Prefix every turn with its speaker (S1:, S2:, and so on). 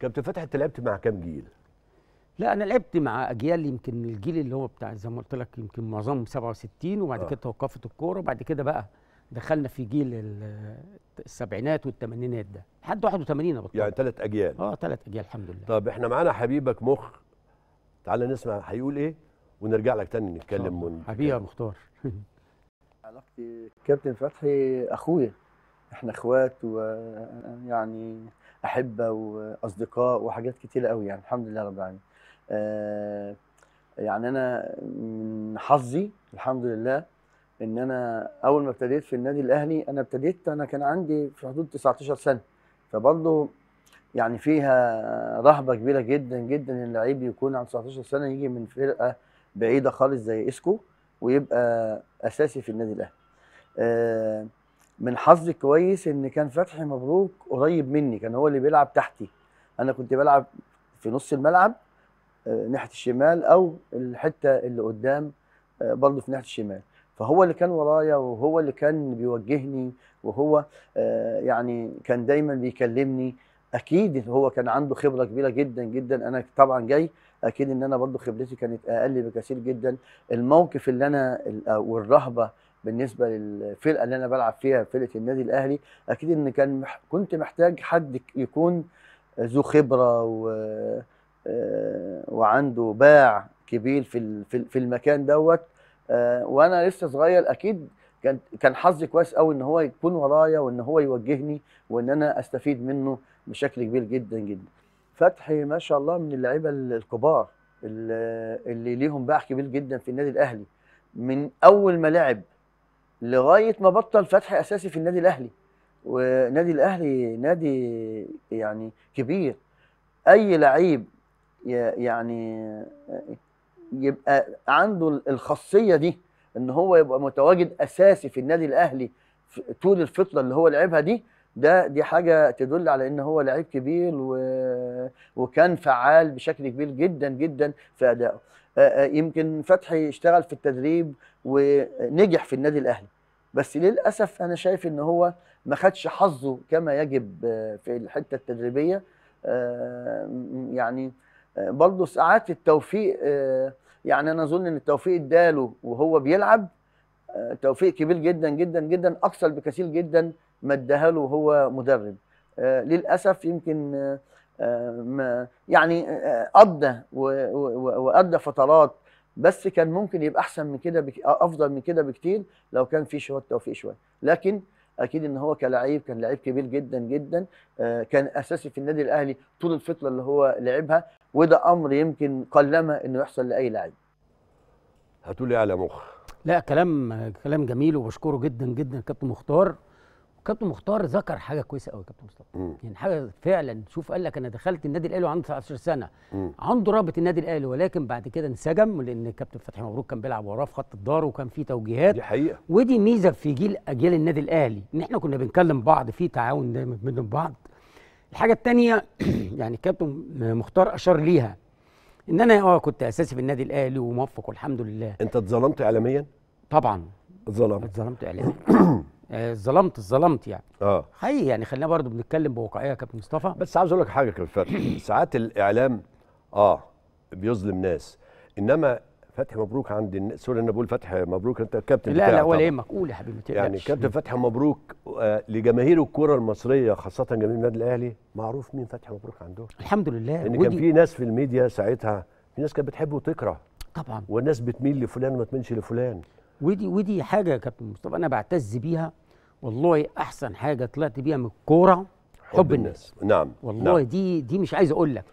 S1: كابتن فتحي انت لعبت مع كام جيل؟
S2: لا انا لعبت مع اجيال يمكن الجيل اللي هو بتاع زي ما قلت لك يمكن معظمهم 67 وبعد آه. كده توقفت الكوره وبعد كده بقى دخلنا في جيل السبعينات والثمانينات ده لحد 81 بطل
S1: يعني ثلاث اجيال اه ثلاث اجيال الحمد لله طب احنا معانا حبيبك مخ تعال نسمع هيقول ايه ونرجع لك تاني نتكلم حبيبي يا مختار
S3: علاقتي كابتن فتحي اخويا احنا اخوات ويعني احبه واصدقاء وحاجات كتيره قوي يعني الحمد لله رب العالمين آه، يعني انا من حظي الحمد لله ان انا اول ما ابتديت في النادي الاهلي انا ابتديت انا كان عندي في حدود 19 سنه فبرضه يعني فيها رهبه كبيره جدا جدا ان اللعيب يكون عنده 19 سنه يجي من فرقه بعيده خالص زي اسكو ويبقى اساسي في النادي الاهلي آه، من حظي الكويس ان كان فتحي مبروك قريب مني كان هو اللي بيلعب تحتي انا كنت بلعب في نص الملعب آه، ناحيه الشمال او الحته اللي قدام آه، برضه في ناحيه الشمال فهو اللي كان ورايا وهو اللي كان بيوجهني وهو آه، يعني كان دايما بيكلمني اكيد هو كان عنده خبره كبيره جدا جدا انا طبعا جاي اكيد ان انا برضه خبرتي كانت اقل بكثير جدا الموقف اللي انا والرهبه بالنسبه للفرقه اللي انا بلعب فيها فرقه النادي الاهلي اكيد ان كان مح كنت محتاج حد يكون ذو خبره و آه، وعنده باع كبير في في المكان دوت آه، وانا لسه صغير اكيد كان كان حظي كويس قوي ان هو يكون ورايا وان هو يوجهني وان انا استفيد منه بشكل كبير جدا جدا فتحي ما شاء الله من اللعيبه الكبار اللي ليهم باع كبير جدا في النادي الاهلي من اول ما لعب لغايه ما بطل فتحي اساسي في النادي الاهلي ونادي الاهلي نادي يعني كبير اي لعيب يعني يبقى عنده الخاصيه دي ان هو يبقى متواجد اساسي في النادي الاهلي طول الفتره اللي هو لعبها دي ده دي حاجه تدل على ان هو لعيب كبير و... وكان فعال بشكل كبير جدا جدا في ادائه يمكن فتحي اشتغل في التدريب ونجح في النادي الاهلي بس للاسف انا شايف ان هو ما خدش حظه كما يجب في الحته التدريبيه يعني برضه ساعات التوفيق يعني انا اظن ان التوفيق اداله وهو بيلعب توفيق كبير جدا جدا جدا اكثر بكثير جدا ما اداها له وهو مدرب آه، للاسف يمكن آه، ما يعني ادى آه، وقضى فترات بس كان ممكن يبقى احسن من كده بك... افضل من كده بكتير لو كان في شويه توفيق شويه لكن اكيد ان هو كلاعب كان لعيب كبير جدا جدا كان اساسي في النادي الاهلي طول الفتره اللي هو لعبها وده امر يمكن قلما انه يحصل لاي لاعب
S1: هتقولي على مخ
S2: لا كلام كلام جميل وبشكره جدا جدا كابتن مختار كابتن مختار ذكر حاجه كويسه قوي كابتن
S1: مصطفى يعني
S2: حاجه فعلا شوف قال لك انا دخلت النادي الاهلي وعنده 19 سنه مم. عنده رابط النادي الاهلي ولكن بعد كده انسجم لان كابتن فتحي مبروك كان بيلعب وراه في خط الدار وكان في توجيهات دي حقيقه ودي ميزه في جيل اجيال النادي الاهلي ان احنا كنا بنكلم بعض في تعاون دايما بين بعض الحاجه الثانيه يعني كابتن مختار اشار ليها ان انا اه كنت اساسي في النادي الاهلي وموفق والحمد لله انت اتظلمت اعلاميا طبعا اتظلمت اتظلمت اعلاميا آه، اتظلمت
S1: اتظلمت يعني اه حقيقي يعني خلينا برضو بنتكلم بواقعيه يا كابتن مصطفى بس عاوز اقول لك حاجه يا كابتن فتحي ساعات الاعلام اه بيظلم ناس انما فتحي مبروك عند سوري انا بقول فتحي مبروك انت الكابتن لا لا ولا يهمك قول يا حبيبي يعني كابتن فتحي مبروك آه، لجماهير الكره المصريه خاصه جماهير النادي الاهلي معروف مين فتحي مبروك عندهم الحمد لله ان كان في ناس في الميديا ساعتها في ناس كانت بتحب وتكره طبعا والناس بتميل لفلان وما تميلش لفلان ودي ودي حاجه يا كابتن مصطفى انا بعتز بيها
S2: والله احسن حاجه طلعت بيها من الكوره حب, حب الناس. الناس نعم والله نعم. دي دي مش عايز اقول لك